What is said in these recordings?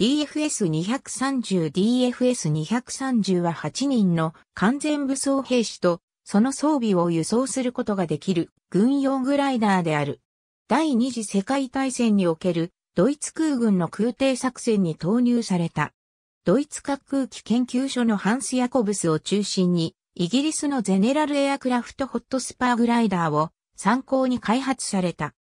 DFS-230DFS-230 は8人の完全武装兵士とその装備を輸送することができる軍用グライダーである。第二次世界大戦におけるドイツ空軍の空挺作戦に投入された。ドイツ滑空機研究所のハンス・ヤコブスを中心に、イギリスのゼネラルエアクラフトホットスパーグライダーを参考に開発された。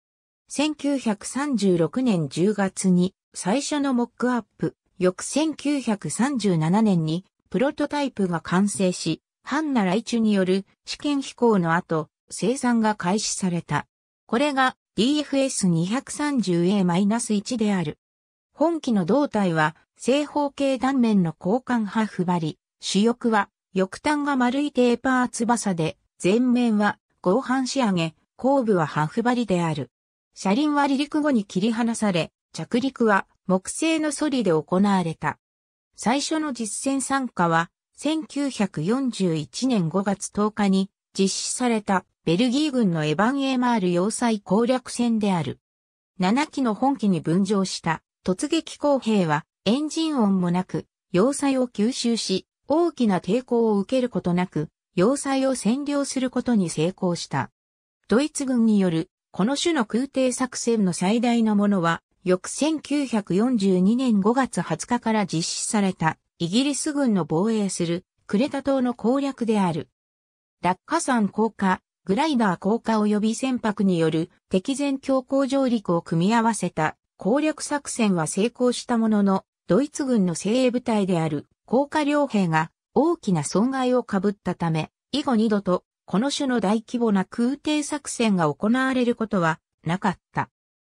1936年10月に最初のモックアップ、翌1937年にプロトタイプが完成し、ハンナ・ライチュによる試験飛行の後、生産が開始された。これが DFS230A-1 である。本機の胴体は正方形断面の交換ハフ張り、主翼は翼端が丸いテーパー翼で、前面は合板仕上げ、後部はハフ張りである。車輪は離陸後に切り離され、着陸は木製のソリで行われた。最初の実戦参加は、1941年5月10日に実施されたベルギー軍のエヴァン・エーマール要塞攻略戦である。7機の本機に分譲した突撃工兵はエンジン音もなく要塞を吸収し大きな抵抗を受けることなく要塞を占領することに成功した。ドイツ軍によるこの種の空挺作戦の最大のものは、翌1942年5月20日から実施された、イギリス軍の防衛する、クレタ島の攻略である。落下山降下、グライダー降下及び船舶による敵前強行上陸を組み合わせた攻略作戦は成功したものの、ドイツ軍の精鋭部隊である降下両兵が大きな損害をかぶったため、以後二度とこの種の大規模な空挺作戦が行われることはなかった。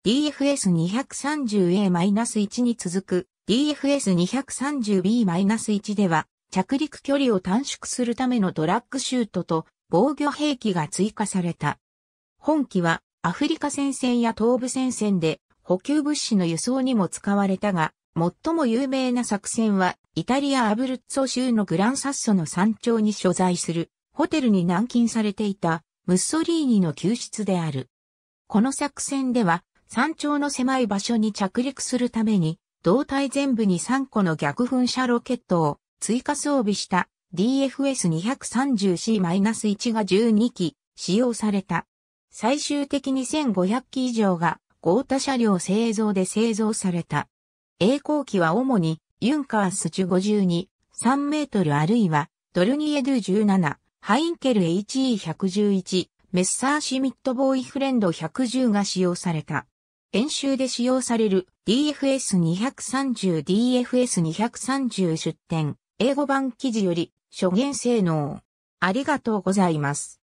DFS-230A-1 に続く DFS-230B-1 では着陸距離を短縮するためのドラッグシュートと防御兵器が追加された。本機はアフリカ戦線や東部戦線で補給物資の輸送にも使われたが、最も有名な作戦はイタリア・アブルッツォ州のグランサッソの山頂に所在するホテルに軟禁されていたムッソリーニの救出である。この作戦では、山頂の狭い場所に着陸するために、胴体全部に3個の逆噴射ロケットを追加装備した DFS230C-1 が12機使用された。最終的に1500機以上が豪太車両製造で製造された。栄光機は主にユンカースチュ52、3メートルあるいはドルニエドゥ17、ハインケル HE111、メッサーシミットボーイフレンド110が使用された。演習で使用される DFS230、DFS230 出展、英語版記事より、初言性能。ありがとうございます。